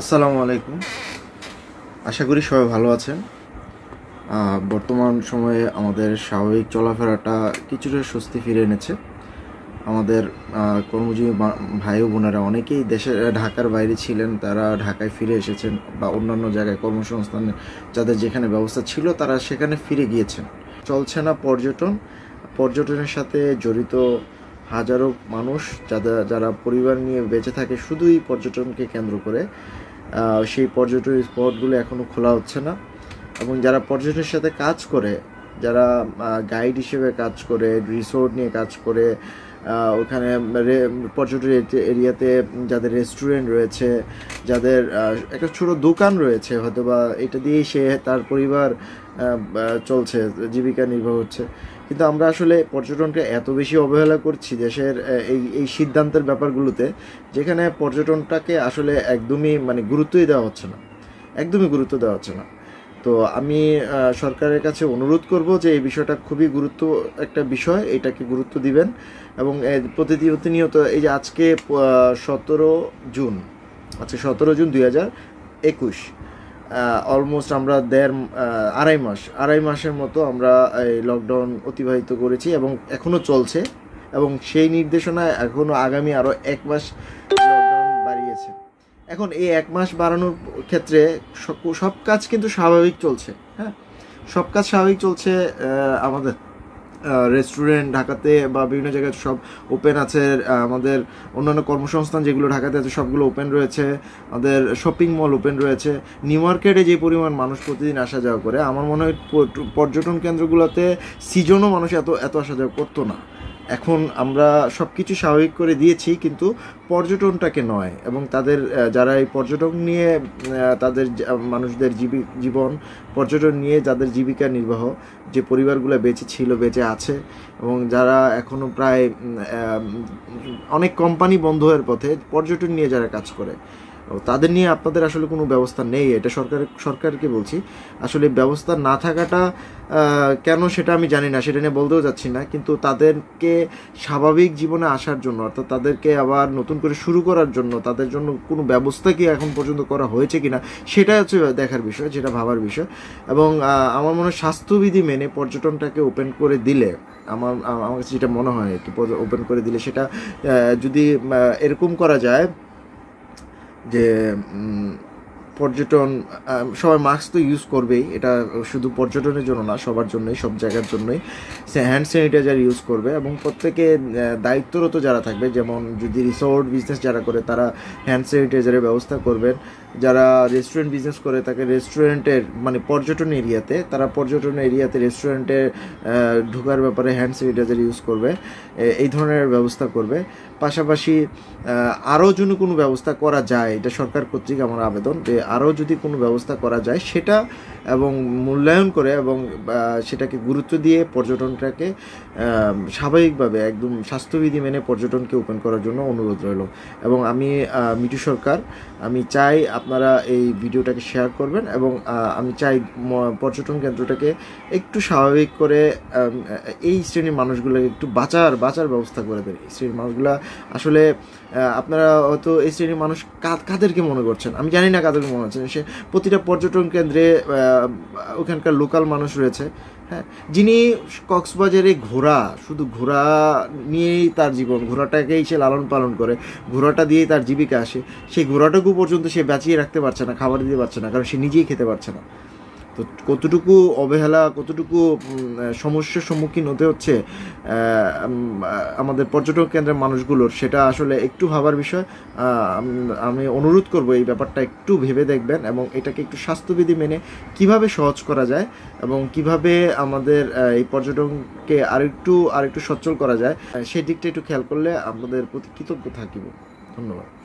আসসালামু আলাইকুম আশা করি সবাই ভালো আছেন বর্তমান সময়ে আমাদের স্বাভাবিক চলাফেরাটা কিছুটা স্বস্তি ফিরে এনেছে আমাদের কর্মজীবী ভাই বোনেরা অনেকেই দেশে ঢাকার বাইরে ছিলেন তারা ঢাকায় ফিরে এসেছেন বা অন্যান্য জায়গায় কর্মসংস্থানে যাদের যেখানে ব্যবস্থা ছিল তারা সেখানে ফিরে গিয়েছেন চলছে না পর্যটন পর্যটনের সাথে জড়িত হাজারো মানুষ যারা যারা পরিবার নিয়ে বেঁচে থাকে শুধুই পর্যটনকে কেন্দ্র করে সেই পর্যটন স্পটগুলো এখনও খোলা হচ্ছে না এবং যারা পর্যটনের সাথে কাজ করে যারা গাইড হিসেবে কাজ করে রিসোর্ট নিয়ে কাজ করে ওখানে পর্যটন এরিয়াতে যাদের রেস্টুরেন্ট রয়েছে যাদের একটা ছোট দোকান রয়েছে হয়তো বা এটা দিয়েই সে তার পরিবার চলছে জীবিকা নির্ভর হচ্ছে কিন্তু আমরা আসলে পর্যটনকে এত বেশি অবহেলা করছি দেশের এই এই সিদ্ধান্তের ব্যাপারগুলোতে যেখানে পর্যটনটাকে আসলে একদমই মানে গুরুত্বই দেওয়া হচ্ছে না একদমই গুরুত্ব দেওয়া হচ্ছে না তো আমি সরকারের কাছে অনুরোধ করব যে এই বিষয়টা খুবই গুরুত্ব একটা বিষয় এটাকে গুরুত্ব দিবেন এবং প্রতিনিয়ত এই যে আজকে সতেরো জুন আচ্ছা সতেরো জুন দুই হাজার একুশ অলমোস্ট আমরা দেড় আড়াই মাস আড়াই মাসের মতো আমরা এই লকডাউন অতিবাহিত করেছি এবং এখনও চলছে এবং সেই নির্দেশনা এখনও আগামী আরও এক মাস এখন এই এক মাস বাড়ানোর ক্ষেত্রে সব কাজ কিন্তু স্বাভাবিক চলছে হ্যাঁ সব কাজ স্বাভাবিক চলছে আমাদের রেস্টুরেন্ট ঢাকাতে বা বিভিন্ন জায়গায় সব ওপেন আছে আমাদের অন্যান্য কর্মসংস্থান যেগুলো ঢাকাতে আছে সবগুলো ওপেন রয়েছে আমাদের শপিং মল ওপেন রয়েছে নিউ মার্কেটে যে পরিমাণ মানুষ প্রতিদিন আসা যাওয়া করে আমার মনে হয় পর্যটন কেন্দ্রগুলোতে সিজনও মানুষ এত এত আসা যাওয়া করতো না এখন আমরা সব কিছু স্বাভাবিক করে দিয়েছি কিন্তু পর্যটনটাকে নয় এবং তাদের যারা এই পর্যটন নিয়ে তাদের মানুষদের জীবি জীবন পর্যটন নিয়ে যাদের জীবিকা নির্বাহ যে পরিবারগুলো বেঁচে ছিল বেঁচে আছে এবং যারা এখনও প্রায় অনেক কোম্পানি বন্ধ হওয়ার পথে পর্যটন নিয়ে যারা কাজ করে তাদের নিয়ে আপনাদের আসলে কোনো ব্যবস্থা নেই এটা সরকার সরকারকে বলছি আসলে ব্যবস্থা না থাকাটা কেন সেটা আমি জানি না সেটা নিয়ে বলতেও যাচ্ছি না কিন্তু তাদেরকে স্বাভাবিক জীবনে আসার জন্য অর্থাৎ তাদেরকে আবার নতুন করে শুরু করার জন্য তাদের জন্য কোনো ব্যবস্থা কি এখন পর্যন্ত করা হয়েছে কিনা সেটাই হচ্ছে দেখার বিষয় যেটা ভাবার বিষয় এবং আমার মনে হয় স্বাস্থ্যবিধি মেনে পর্যটনটাকে ওপেন করে দিলে আমার আমার কাছে যেটা মনে হয় একটু ওপেন করে দিলে সেটা যদি এরকম করা যায় で、うん、পর্যটন সবাই মাস্ক তো ইউজ করবেই এটা শুধু পর্যটনের জন্য না সবার জন্যই সব জায়গার জন্যই হ্যান্ড স্যানিটাইজার ইউজ করবে এবং প্রত্যেকে দায়িত্বরত যারা থাকবে যেমন যদি রিসোর্ট বিজনেস যারা করে তারা হ্যান্ড স্যানিটাইজারের ব্যবস্থা করবেন যারা রেস্টুরেন্ট বিজনেস করে তাকে রেস্টুরেন্টের মানে পর্যটন এরিয়াতে তারা পর্যটন এরিয়াতে রেস্টুরেন্টে ঢোকার ব্যাপারে হ্যান্ড স্যানিটাইজার ইউজ করবে এই ধরনের ব্যবস্থা করবে পাশাপাশি আরও যেন কোনো ব্যবস্থা করা যায় এটা সরকার কর্তৃক আমার আবেদন যে আরও যদি কোনো ব্যবস্থা করা যায় সেটা এবং মূল্যায়ন করে এবং সেটাকে গুরুত্ব দিয়ে পর্যটনটাকে স্বাভাবিকভাবে একদম স্বাস্থ্যবিধি মেনে পর্যটনকে ওপেন করার জন্য অনুরোধ রইল এবং আমি মিটু সরকার আমি চাই আপনারা এই ভিডিওটাকে শেয়ার করবেন এবং আমি চাই পর্যটন কেন্দ্রটাকে একটু স্বাভাবিক করে এই শ্রেণীর মানুষগুলোকে একটু বাঁচার বাঁচার ব্যবস্থা করে দেন এই শ্রেণীর মানুষগুলো আসলে আপনারা হয়তো এই শ্রেণীর মানুষ কাদেরকে মনে করছেন আমি জানি না কাদেরকে কেমন আছেন সে প্রতিটা পর্যটন কেন্দ্রে ওখানকার লোকাল মানুষ রয়েছে হ্যাঁ যিনি কক্সবাজারে ঘোড়া শুধু ঘোড়া নিয়েই তার জীবন ঘোড়াটাকেই সে লালন পালন করে ঘোড়াটা দিয়েই তার জীবিকা আসে সেই ঘোড়াটুকু পর্যন্ত সে বাঁচিয়ে রাখতে পারছে না খাবার দিতে পারছে না কারণ সে নিজেই খেতে পারছে না তো কতটুকু অবহেলা কতটুকু সমস্যার সম্মুখীন হতে হচ্ছে আমাদের পর্যটক কেন্দ্রের মানুষগুলোর সেটা আসলে একটু ভাবার বিষয় আমি অনুরোধ করব এই ব্যাপারটা একটু ভেবে দেখবেন এবং এটাকে একটু স্বাস্থ্যবিধি মেনে কিভাবে সহজ করা যায় এবং কিভাবে আমাদের এই পর্যটনকে আরেকটু আরেকটু সচ্ছল করা যায় সেই দিকটা একটু খেয়াল করলে আমাদের প্রতি কৃতজ্ঞ থাকিব ধন্যবাদ